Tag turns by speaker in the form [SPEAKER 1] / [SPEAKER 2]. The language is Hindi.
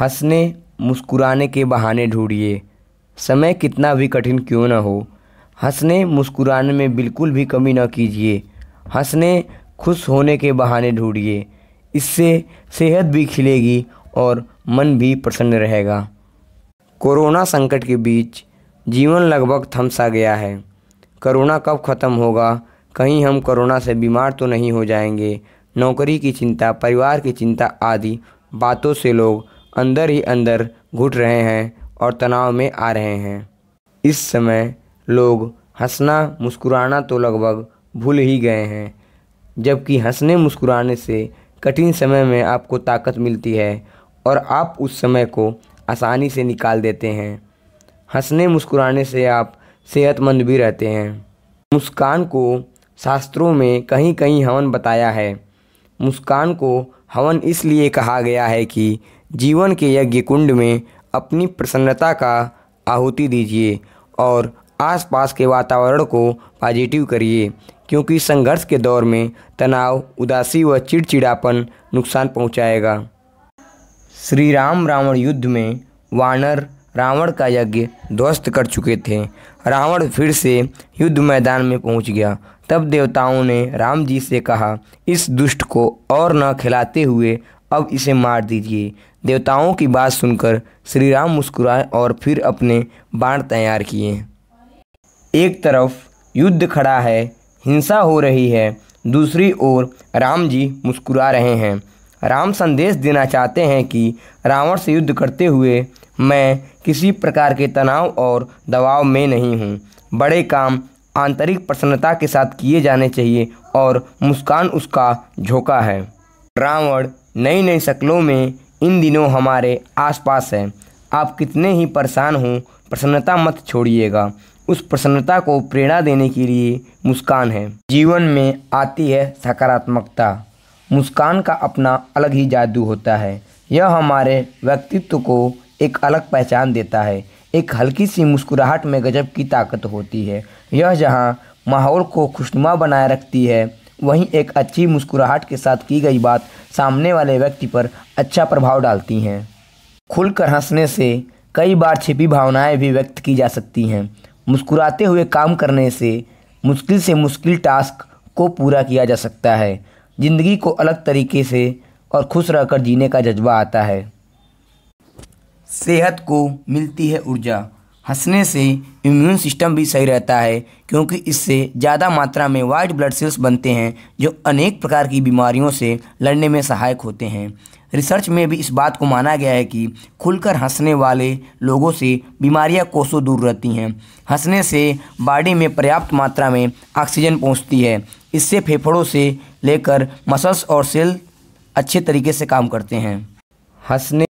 [SPEAKER 1] हंसने मुस्कुराने के बहाने ढूंढिए समय कितना भी कठिन क्यों ना हो हंसने मुस्कुराने में बिल्कुल भी कमी न कीजिए हंसने खुश होने के बहाने ढूंढिए इससे सेहत भी खिलेगी और मन भी प्रसन्न रहेगा कोरोना संकट के बीच जीवन लगभग थमसा गया है कोरोना कब ख़त्म होगा कहीं हम कोरोना से बीमार तो नहीं हो जाएंगे नौकरी की चिंता परिवार की चिंता आदि बातों से लोग अंदर ही अंदर घुट रहे हैं और तनाव में आ रहे हैं इस समय लोग हंसना मुस्कुराना तो लगभग भूल ही गए हैं जबकि हंसने मुस्कुराने से कठिन समय में आपको ताकत मिलती है और आप उस समय को आसानी से निकाल देते हैं हंसने मुस्कुराने से आप सेहतमंद भी रहते हैं मुस्कान को शास्त्रों में कहीं कहीं हवन बताया है मुस्कान को हवन इसलिए कहा गया है कि जीवन के यज्ञ कुंड में अपनी प्रसन्नता का आहुति दीजिए और आसपास के वातावरण को पॉजिटिव करिए क्योंकि संघर्ष के दौर में तनाव उदासी व चिड़चिड़ापन नुकसान पहुंचाएगा श्री राम रावण युद्ध में वानर रावण का यज्ञ ध्वस्त कर चुके थे रावण फिर से युद्ध मैदान में पहुंच गया तब देवताओं ने राम जी से कहा इस दुष्ट को और न खिलाते हुए अब इसे मार दीजिए देवताओं की बात सुनकर श्री राम मुस्कुराए और फिर अपने बाण तैयार किए एक तरफ युद्ध खड़ा है हिंसा हो रही है दूसरी ओर राम जी मुस्कुरा रहे हैं राम संदेश देना चाहते हैं कि रावण से युद्ध करते हुए मैं किसी प्रकार के तनाव और दबाव में नहीं हूँ बड़े काम आंतरिक प्रसन्नता के साथ किए जाने चाहिए और मुस्कान उसका झोंका है रावण नई नई शक्लों में इन दिनों हमारे आसपास है आप कितने ही परेशान हों प्रसन्नता मत छोड़िएगा उस प्रसन्नता को प्रेरणा देने के लिए मुस्कान है जीवन में आती है सकारात्मकता मुस्कान का अपना अलग ही जादू होता है यह हमारे व्यक्तित्व को एक अलग पहचान देता है एक हल्की सी मुस्कुराहट में गजब की ताकत होती है यह जहाँ माहौल को खुशनुमा बनाए रखती है वहीं एक अच्छी मुस्कुराहट के साथ की गई बात सामने वाले व्यक्ति पर अच्छा प्रभाव डालती हैं खुलकर हंसने से कई बार छिपी भावनाएं भी व्यक्त की जा सकती हैं मुस्कुराते हुए काम करने से मुश्किल से मुश्किल टास्क को पूरा किया जा सकता है ज़िंदगी को अलग तरीके से और खुश रहकर जीने का जज्बा आता है सेहत को मिलती है ऊर्जा हंसने से इम्यून सिस्टम भी सही रहता है क्योंकि इससे ज़्यादा मात्रा में वाइट ब्लड सेल्स बनते हैं जो अनेक प्रकार की बीमारियों से लड़ने में सहायक होते हैं रिसर्च में भी इस बात को माना गया है कि खुलकर हंसने वाले लोगों से बीमारियां कोसों दूर रहती हैं हंसने से बॉडी में पर्याप्त मात्रा में ऑक्सीजन पहुंचती है इससे फेफड़ों से लेकर मसल्स और सेल अच्छे तरीके से काम करते हैं हंसने